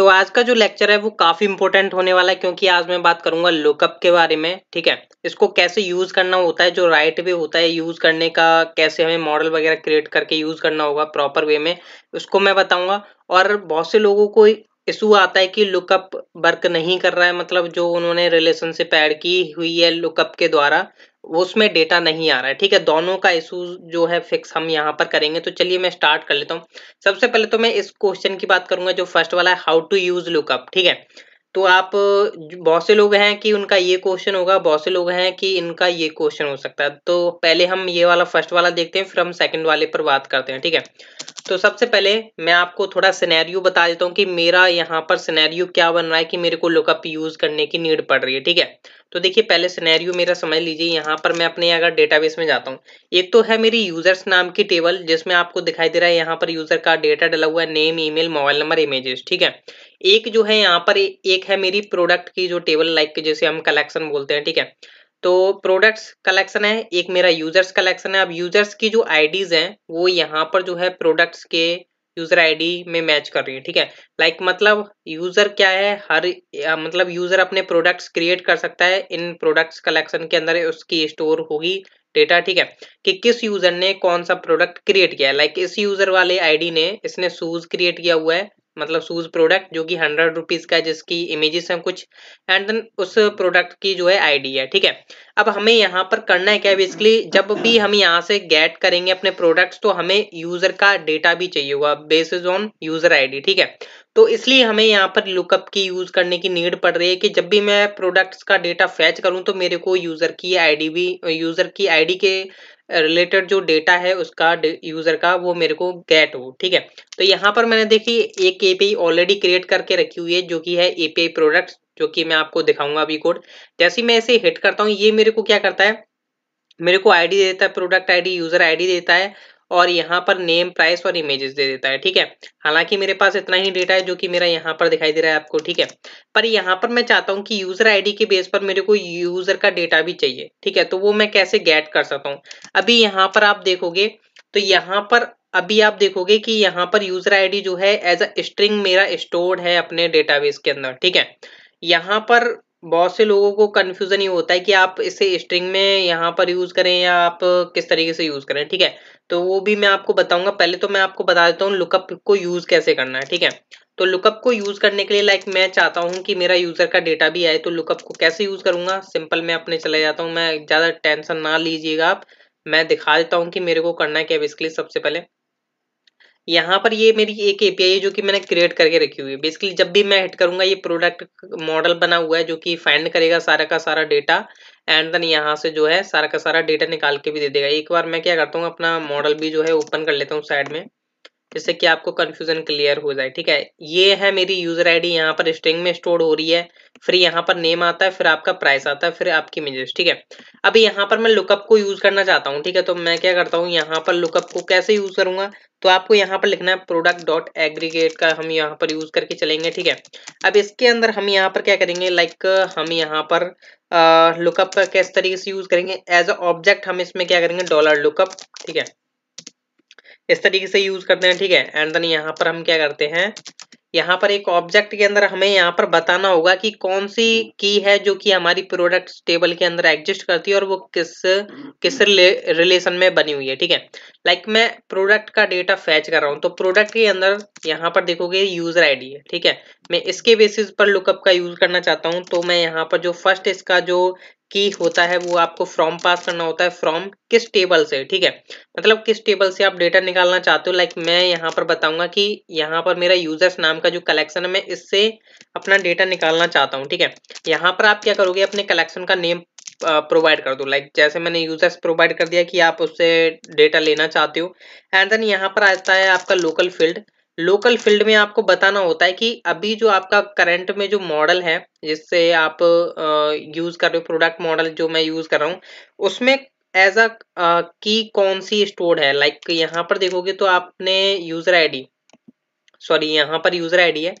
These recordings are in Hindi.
तो आज का जो लेक्चर है वो काफी इंपॉर्टेंट होने वाला है क्योंकि आज मैं बात करूंगा लुकअप के बारे में ठीक है इसको कैसे यूज करना होता है जो राइट वे होता है यूज करने का कैसे हमें मॉडल वगैरह क्रिएट करके यूज करना होगा प्रॉपर वे में उसको मैं बताऊंगा और बहुत से लोगों को इशू आता है कि लुकअप वर्क नहीं कर रहा है मतलब जो उन्होंने रिलेशनशिप ऐड की हुई है लुकअप के द्वारा उसमें डेटा नहीं आ रहा है ठीक है दोनों का इशू जो है फिक्स हम यहाँ पर करेंगे तो चलिए मैं स्टार्ट कर लेता हूँ सबसे पहले तो मैं इस क्वेश्चन की बात करूंगा जो फर्स्ट वाला है हाउ टू यूज लुकअप ठीक है तो आप बहुत से लोग हैं कि उनका ये क्वेश्चन होगा बहुत से लोग हैं कि इनका ये क्वेश्चन हो सकता है तो पहले हम ये वाला फर्स्ट वाला देखते हैं फिर हम सेकंड वाले पर बात करते हैं ठीक है तो सबसे पहले मैं आपको थोड़ा सिनेरियो बता देता हूँ कि मेरा यहाँ पर सिनेरियो क्या बन रहा है कि मेरे को लुकअप यूज करने की नीड पड़ रही है ठीक है तो देखिए पहले सिनेरियो मेरा समझ लीजिए यहाँ पर मैं अपने अगर डेटाबेस में जाता हूँ एक तो है मेरी यूजर्स नाम की टेबल जिसमें आपको दिखाई दे रहा है यहाँ पर यूजर का डेटा डला हुआ है name email mobile number images ठीक है एक जो है यहाँ पर एक है मेरी प्रोडक्ट की जो टेबल लाइक के जैसे हम कलेक्शन बोलते हैं ठीक है तो प्रोडक्ट्स कलेक्शन है एक मेरा यूजर्स कलेक्शन है अब यूजर्स की जो आईडीज हैं वो यहाँ पर जो है प्रोडक्ट्स के यूजर आईडी में मैच कर रही है ठीक है लाइक like, मतलब यूजर क्या है हर मतलब यूजर अपने प्रोडक्ट्स क्रिएट कर सकता है इन प्रोडक्ट्स कलेक्शन के अंदर उसकी स्टोर होगी डेटा ठीक है कि किस यूजर ने कौन सा प्रोडक्ट क्रिएट किया है लाइक इस यूजर वाले आईडी ने इसने शूज क्रिएट किया हुआ है मतलब शूज प्रोडक्ट जो कि हंड्रेड रुपीज का जिसकी इमेजेस हैं कुछ एंड देन उस प्रोडक्ट की जो है आईडी है ठीक है अब हमें यहाँ पर करना है क्या बेसिकली जब भी हम यहाँ से गेट करेंगे अपने प्रोडक्ट्स तो हमें यूजर का डेटा भी चाहिए होगा बेसिस ऑन यूजर आई ठीक है तो इसलिए हमें यहाँ पर लुकअप की यूज करने की नीड पड़ रही है कि जब भी मैं प्रोडक्ट्स का डेटा फैच करूँ तो मेरे को यूजर की आईडी भी यूजर की आईडी के रिलेटेड जो डेटा है उसका यूजर का वो मेरे को गेट हो ठीक है तो यहाँ पर मैंने देखी एक एपीआई ऑलरेडी क्रिएट करके रखी हुई है जो कि है एपीआई प्रोडक्ट जो कि मैं आपको दिखाऊंगा अभी कोड जैसे मैं इसे हिट करता हूँ ये मेरे को क्या करता है मेरे को आईडी देता है प्रोडक्ट आईडी यूजर आईडी देता है और यहाँ पर नेम प्राइस और इमेजेस दे देता है ठीक है हालांकि मेरे पास इतना ही डेटा है जो कि मेरा यहाँ पर दिखाई दे रहा है आपको ठीक है पर यहाँ पर मैं चाहता हूँ कि यूजर आईडी के बेस पर मेरे को यूजर का डेटा भी चाहिए ठीक है तो वो मैं कैसे गेट कर सकता हूँ अभी यहाँ पर आप देखोगे तो यहाँ पर अभी आप देखोगे कि यहाँ पर यूजर आई जो है एज अ स्ट्रिंग मेरा स्टोर्ड है अपने डेटाबेस के अंदर ठीक है यहाँ पर बहुत से लोगों को कन्फ्यूजन ये होता है कि आप इसे स्ट्रिंग में यहाँ पर यूज़ करें या आप किस तरीके से यूज़ करें ठीक है तो वो भी मैं आपको बताऊंगा पहले तो मैं आपको बता देता हूँ लुकअप को यूज़ कैसे करना है ठीक है तो लुकअप को यूज़ करने के लिए लाइक मैं चाहता हूँ कि मेरा यूज़र का डेटा भी आए तो लुकअप को कैसे यूज़ करूँगा सिंपल मैं अपने चले जाता हूँ मैं ज़्यादा टेंशन ना लीजिएगा आप मैं दिखा देता हूँ कि मेरे को करना है क्या इसके लिए सबसे पहले यहाँ पर ये मेरी एक एपीआई है जो कि मैंने क्रिएट करके रखी हुई है बेसिकली जब भी मैं हिट करूंगा ये प्रोडक्ट मॉडल बना हुआ है जो कि फाइंड करेगा सारा का सारा डेटा एंड देन यहाँ से जो है सारा का सारा डेटा निकाल के भी दे देगा एक बार मैं क्या करता हूँ अपना मॉडल भी जो है ओपन कर लेता हूँ साइड में जिससे कि आपको कंफ्यूजन क्लियर हो जाए ठीक है ये है मेरी यूजर आईडी यहाँ पर स्ट्रिंग में स्टोर हो रही है फिर यहाँ पर नेम आता है फिर आपका प्राइस आता है फिर आपकी इमेजेस ठीक है अभी यहाँ पर मैं लुकअप को यूज करना चाहता हूँ ठीक है तो मैं क्या करता हूँ यहाँ पर लुकअप को कैसे यूज करूंगा तो आपको यहाँ पर लिखना है प्रोडक्ट डॉट एग्रीगेट का हम यहाँ पर यूज करके चलेंगे ठीक है अब इसके अंदर हम यहाँ पर क्या करेंगे लाइक हम यहाँ पर लुकअप किस तरीके से यूज करेंगे एज अ ऑब्जेक्ट हम इसमें क्या करेंगे डॉलर लुकअप ठीक है इस तरीके से यूज करते हैं ठीक है एंड देन यहाँ पर हम क्या करते हैं यहाँ पर एक ऑब्जेक्ट के अंदर हमें यहाँ पर बताना होगा कि कौन सी की है जो कि हमारी प्रोडक्ट टेबल के अंदर एग्जिस्ट करती है और वो किस किस रिलेशन में बनी हुई है ठीक है लाइक मैं प्रोडक्ट का डेटा फैच कर रहा हूँ तो प्रोडक्ट के अंदर यहाँ पर देखोगे यूजर आईडी है ठीक है मैं इसके बेसिस पर लुकअप का यूज करना चाहता हूँ तो मैं यहाँ पर जो फर्स्ट इसका जो की होता है वो आपको फ्रॉम पास करना होता है फ्रॉम किस टेबल से ठीक है मतलब किस टेबल से आप डेटा निकालना चाहते हो लाइक मैं यहाँ पर बताऊंगा कि यहाँ पर मेरा यूजर्स नाम का जो कलेक्शन है मैं इससे अपना डेटा निकालना चाहता हूँ ठीक है यहाँ पर आप क्या करोगे अपने कलेक्शन का नेम प्रोवाइड कर दो लाइक जैसे मैंने यूजर्स प्रोवाइड कर दिया कि आप उससे डेटा लेना चाहते हो एंड देन यहाँ पर आता है आपका लोकल फील्ड लोकल फील्ड में आपको बताना होता है कि अभी जो आपका करंट में जो मॉडल है जिससे आप यूज कर रहे हो प्रोडक्ट मॉडल जो मैं यूज कर रहा हूँ उसमें एज अ की कौन सी स्टोर है लाइक like यहाँ पर देखोगे तो आपने यूजर आईडी सॉरी यहाँ पर यूजर आईडी है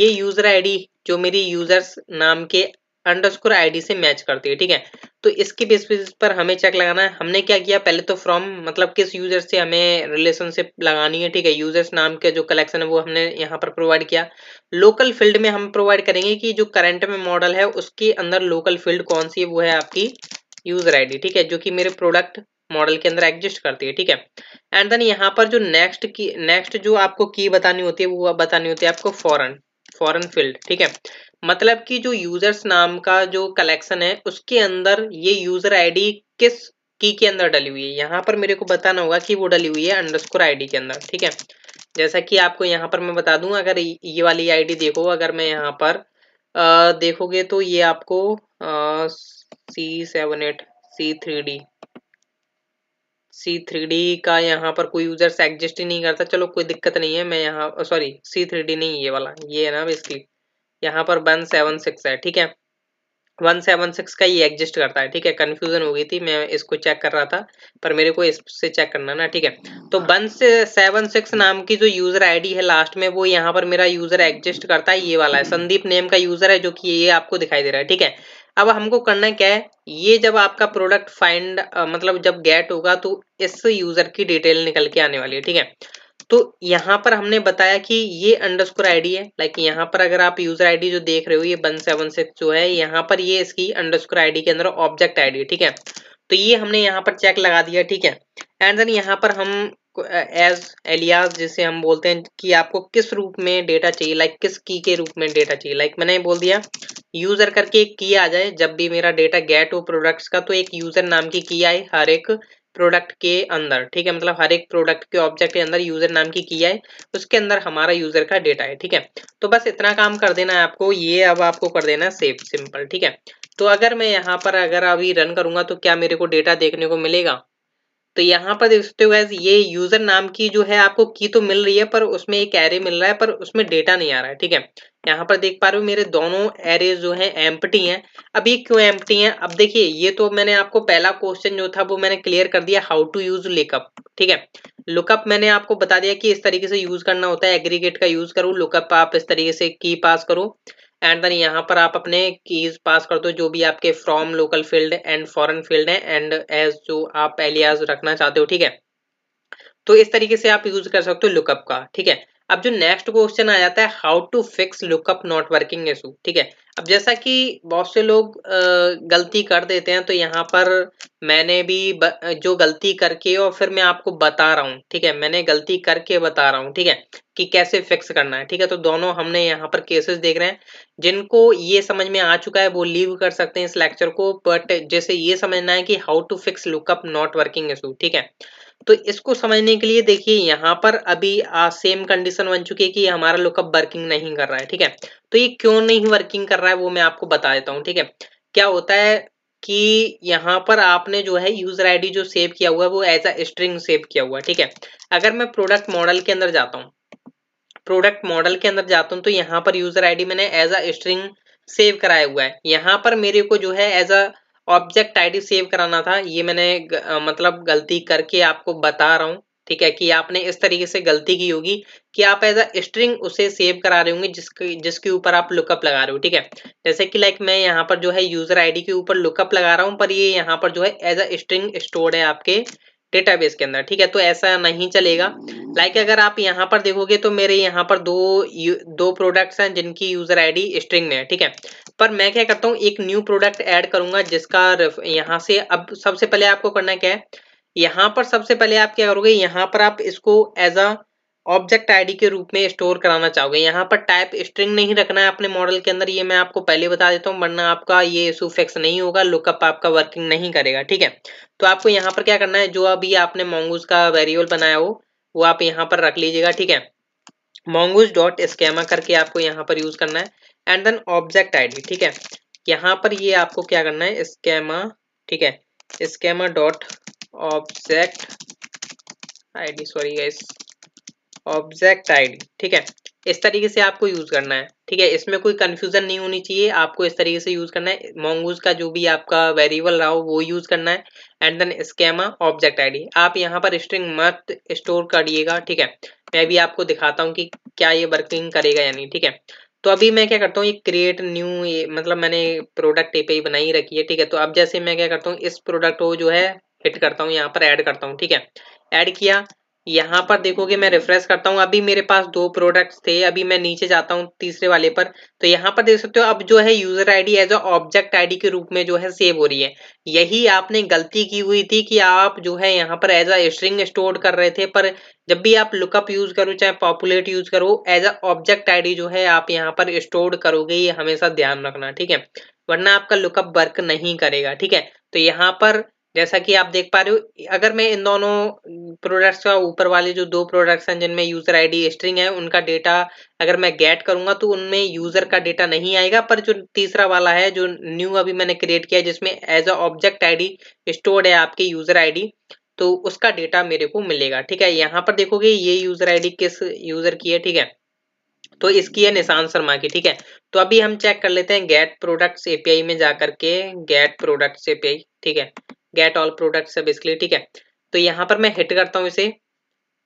ये यूजर आईडी जो मेरी यूजर्स नाम के अंडरस्कोर आईडी से मैच करती है ठीक है तो इसके बेस पर हमें चेक लगाना है हमने क्या किया पहले तो फ्रॉम मतलब किस यूजर से हमें रिलेशनशिप लगानी है ठीक है यूजर्स नाम के जो कलेक्शन है वो हमने यहाँ पर प्रोवाइड किया लोकल फील्ड में हम प्रोवाइड करेंगे कि जो करंट में मॉडल है उसके अंदर लोकल फील्ड कौन सी है वो है आपकी यूजर आईडी ठीक है जो कि मेरे प्रोडक्ट मॉडल के अंदर एग्जिस्ट करती है ठीक है एंड देन यहाँ पर जो नेक्स्ट की नेक्स्ट जो आपको की बतानी होती है वो बतानी होती है आपको फॉरन फॉरन फील्ड ठीक है मतलब कि जो यूजर्स नाम का जो कलेक्शन है उसके अंदर ये यूजर आईडी किस की के अंदर डली हुई है यहाँ पर मेरे को बताना होगा कि वो डली हुई है अंडरस्कोर आईडी के अंदर ठीक है जैसा कि आपको यहाँ पर मैं बता दूं अगर ये वाली आईडी देखो अगर मैं यहाँ पर आ, देखोगे तो ये आपको C seven eight C three D C three D का यहाँ पर कोई यूजर्स एग्जिस्ट ही नहीं करता चलो कोई दिक्कत नहीं है मैं यहाँ सॉरी सी थ्री डी नहीं ये वाला ये है ना बेसिकली यहाँ पर वन सेवन सिक्स है ठीक है वन सेवन सिक्स का ये एग्जिस्ट करता है ठीक है कन्फ्यूजन हो गई थी मैं इसको चेक कर रहा था पर मेरे को इससे चेक करना ना ठीक है तो वन से सेवन सिक्स नाम की जो यूजर आई है लास्ट में वो यहाँ पर मेरा यूजर एग्जिस्ट करता है ये वाला है हम्म। संदीप नेम का यूजर है जो कि ये आपको दिखाई दे रहा है ठीक है अब हमको करना क्या है ये जब आपका प्रोडक्ट फाइंड मतलब जब गेट होगा तो इस यूजर की डिटेल निकल के आने वाली है ठीक है तो यहाँ पर हमने बताया कि ये अंडरस्कोर आईडी है लाइक यहाँ पर अगर आप यूजर आईडी जो देख रहे हो ये वन सेवन सिक्स जो है यहाँ पर ये इसकी अंडरस्कोर आईडी के अंदर ऑब्जेक्ट आईडी है ठीक है तो ये हमने यहाँ पर चेक लगा दिया ठीक है एंड देन यहाँ पर हम एज एलियाज जिसे हम बोलते हैं कि आपको किस रूप में डेटा चाहिए लाइक किस की के रूप में डेटा चाहिए लाइक मैंने बोल दिया यूजर करके एक की आ जाए जब भी मेरा डेटा गेट हो प्रोडक्ट्स का तो एक यूजर नाम की की आए हर एक प्रोडक्ट के अंदर ठीक है मतलब हर एक प्रोडक्ट के ऑब्जेक्ट के अंदर यूजर नाम की की आए उसके अंदर हमारा यूजर का डेटा है ठीक है तो बस इतना काम कर देना है आपको ये अब आपको कर देना है सेफ सिंपल ठीक है तो अगर मैं यहाँ पर अगर अभी रन करूंगा तो क्या मेरे को डेटा देखने को मिलेगा तो यहाँ पर सकते हो गैस ये यूजर नाम की जो है आपको की तो मिल रही है पर उसमें एक एरे मिल रहा है पर उसमें डेटा नहीं आ रहा है ठीक है यहाँ पर देख पा रहे हो मेरे दोनों एरे जो है एम्पटी हैं अब ये क्यों एम्पटी हैं अब देखिए ये तो मैंने आपको पहला क्वेश्चन जो था वो मैंने क्लियर कर दिया हाउ टू यूज लेकअप ठीक है लुकअप मैंने आपको बता दिया कि इस तरीके से यूज करना होता है एग्रीगेट का यूज करो लुकअप आप इस तरीके से की पास करो एंड देन यहाँ पर आप अपने कीज पास कर दो जो भी आपके from local field and foreign field है एंड एज जो आप एलियाज रखना चाहते हो ठीक है तो इस तरीके से आप यूज कर सकते हो लुकअप का ठीक है अब जो नेक्स्ट क्वेश्चन आ जाता है how to fix lookup not working issue ठीक है अब जैसा कि बहुत से लोग गलती कर देते हैं तो यहाँ पर मैंने भी जो गलती करके और फिर मैं आपको बता रहा हूँ ठीक है मैंने गलती करके बता रहा हूँ ठीक है कि कैसे फिक्स करना है ठीक है तो दोनों हमने यहाँ पर केसेस देख रहे हैं जिनको ये समझ में आ चुका है वो लीव कर सकते हैं इस लेक्चर को बट जैसे ये समझना है कि how to fix lookup not working issue ठीक है तो इसको समझने के लिए देखिए यहाँ पर अभी आ, सेम कंडीशन बन चुकी है कि हमारा लुकअप वर्किंग नहीं कर रहा है ठीक है तो ये क्यों नहीं वर्किंग कर रहा है वो मैं आपको बता देता हूँ ठीक है क्या होता है कि यहाँ पर आपने जो है यूजर आईडी जो सेव किया हुआ है वो एज अ स्ट्रिंग सेव किया हुआ है ठीक है अगर मैं प्रोडक्ट मॉडल के अंदर जाता हूँ प्रोडक्ट मॉडल के अंदर जाता हूँ तो यहाँ पर यूजर आई मैंने एज अ स्ट्रिंग सेव कराया हुआ है यहाँ पर मेरे को जो है as a object ID save कराना था ये मैंने ग, मतलब गलती करके आपको बता रहा हूँ ठीक है कि आपने इस तरीके से गलती की होगी कि आप एज अ स्ट्रिंग उसे सेव करा रहे होंगे जिसके जिसके ऊपर आप लुकअप लगा रहे हो ठीक है जैसे कि लाइक मैं यहाँ पर जो है यूजर आईडी के ऊपर लुकअप लगा रहा हूँ पर ये यहाँ पर जो है एज अ स्ट्रिंग स्टोर है आपके डेटाबेस के अंदर ठीक है तो ऐसा नहीं चलेगा लाइक like अगर आप यहाँ पर देखोगे तो मेरे यहाँ पर दो दो प्रोडक्ट्स हैं जिनकी यूजर आईडी स्ट्रिंग में है ठीक है पर मैं क्या करता हूँ एक न्यू प्रोडक्ट ऐड करूंगा जिसका यहाँ से अब सबसे पहले आपको करना क्या है यहाँ पर सबसे पहले आप क्या करोगे यहाँ पर आप इसको एज अ ऑब्जेक्ट आईडी के रूप में स्टोर कराना चाहोगे यहाँ पर टाइप स्ट्रिंग नहीं रखना है अपने मॉडल के अंदर ये मैं आपको पहले बता देता हूँ वरना आपका ये इशू फिक्स नहीं होगा लुकअप आपका वर्किंग नहीं करेगा ठीक है तो आपको यहाँ पर क्या करना है जो अभी आपने मोंगूज का वेरियबल बनाया हो वो आप यहाँ पर रख लीजिएगा ठीक है मोंगूज डॉट स्कैमा करके आपको यहाँ पर यूज करना है एंड देन ऑब्जेक्ट आईडी ठीक है यहाँ पर ये आपको क्या करना है स्कैमा ठीक है schema dot object ID sorry guys object ID ठीक है इस तरीके से आपको यूज करना है ठीक है इसमें कोई कंफ्यूजन नहीं होनी चाहिए आपको इस तरीके से यूज करना है मोंगूज का जो भी आपका वेरिएबल रहा हो वो यूज करना है and then schema object ID आप यहाँ पर स्ट्रिंग मत स्टोर करिएगा ठीक है मैं भी आपको दिखाता हूँ कि क्या ये वर्किंग करेगा या नहीं ठीक है तो अभी मैं क्या करता हूँ ये क्रिएट न्यू ये मतलब मैंने प्रोडक्ट ए पे बनाई रखी है ठीक है तो अब जैसे मैं क्या करता हूँ इस प्रोडक्ट को जो है हिट करता हूँ यहाँ पर ऐड करता हूँ ठीक है ऐड किया यहाँ पर देखोगे मैं रिफ्रेश करता हूँ अभी मेरे पास दो प्रोडक्ट्स थे अभी मैं नीचे जाता हूँ तीसरे वाले पर तो यहाँ पर देख सकते हो अब जो है user ID as a object ID के रूप में जो है सेव हो रही है यही आपने गलती की हुई थी कि आप जो है यहाँ पर एज अ स्ट्रिंग स्टोर कर रहे थे पर जब भी आप लुकअप यूज करो चाहे पॉपुलेट यूज करो एज अ ऑब्जेक्ट आईडी जो है आप यहाँ पर स्टोर करोगे ये हमेशा ध्यान रखना ठीक है वरना आपका लुकअप वर्क नहीं करेगा ठीक है तो यहाँ पर जैसा कि आप देख पा रहे हो अगर मैं इन दोनों प्रोडक्ट्स का ऊपर वाले जो दो प्रोडक्ट्स हैं जिनमें यूजर आईडी स्ट्रिंग है उनका डेटा अगर मैं गेट करूंगा तो उनमें यूजर का डेटा नहीं आएगा पर जो तीसरा वाला है जो न्यू अभी मैंने क्रिएट किया जिसमें as a object ID stored है आपके यूजर आई तो उसका डेटा मेरे को मिलेगा ठीक है यहाँ पर देखोगे ये यूजर आई किस यूजर की है ठीक है तो इसकी है निशान शर्मा की ठीक है तो अभी हम चेक कर लेते हैं गेट प्रोडक्ट्स एपीआई में जाकर के गेट प्रोडक्ट्स एपीआई ठीक है गेट ऑल प्रोडक्ट से बेसिकली ठीक है तो यहाँ पर मैं हिट करता हूँ इसे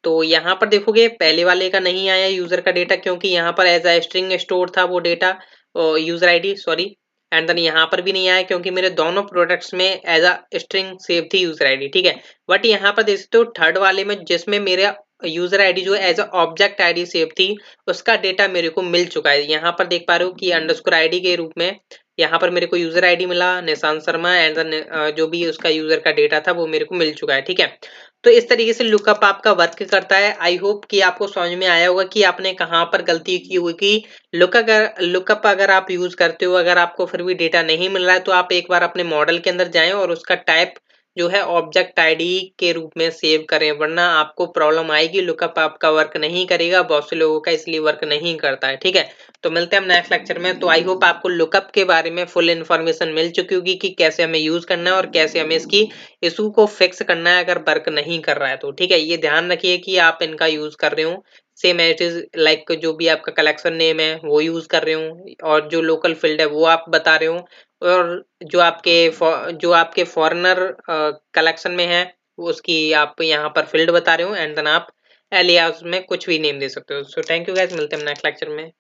तो यहाँ पर देखोगे पहले वाले का नहीं आया यूजर का डेटा क्योंकि यहाँ पर एज अ स्ट्रिंग स्टोर था वो data user ID sorry and then यहाँ पर भी नहीं आया क्योंकि मेरे दोनों प्रोडक्ट्स में एज अ स्ट्रिंग सेव थी यूजर आईडी ठीक है बट यहाँ पर देख सकते हो थर्ड वाले में जिसमें मेरा यूजर आईडी जो as a object ID save थी उसका डेटा मेरे को मिल चुका है यहाँ पर देख पा रहे हो कि अंडरस्कोर आईडी के रूप में यहाँ पर मेरे को यूजर आईडी मिला निशान शर्मा एंड जो भी उसका यूजर का डेटा था वो मेरे को मिल चुका है ठीक है तो इस तरीके से लुकअप आपका वर्क करता है आई होप कि आपको समझ में आया होगा कि आपने कहाँ पर गलती की होगी लुक अगर लुकअप अगर आप यूज करते हो अगर आपको फिर भी डेटा नहीं मिल रहा है तो आप एक बार अपने मॉडल के अंदर जाए और उसका टाइप जो है ऑब्जेक्ट आईडी के रूप में सेव करें वरना आपको प्रॉब्लम आएगी लुकअप आपका वर्क नहीं करेगा बहुत से लोगों का इसलिए वर्क नहीं करता है ठीक है तो मिलते हैं हम नेक्स्ट लेक्चर में तो आई होप आपको लुकअप के बारे में फुल इन्फॉर्मेशन मिल चुकी होगी कि कैसे हमें यूज करना है और कैसे हमें इसकी इशू को फिक्स करना है अगर वर्क नहीं कर रहा है तो ठीक है ये ध्यान रखिए कि आप इनका यूज कर रहे हो सेम एट इज लाइक जो भी आपका कलेक्शन नेम है वो यूज कर रहे हो और जो लोकल फील्ड है वो आप बता रहे हो और जो आपके जो आपके फॉरनर कलेक्शन में है उसकी आप यहाँ पर फील्ड बता रहे हो एंड देन आप एलियाज में कुछ भी नेम दे सकते हो सो थैंक यू गैस मिलते हैं नेक्स्ट लेक्चर में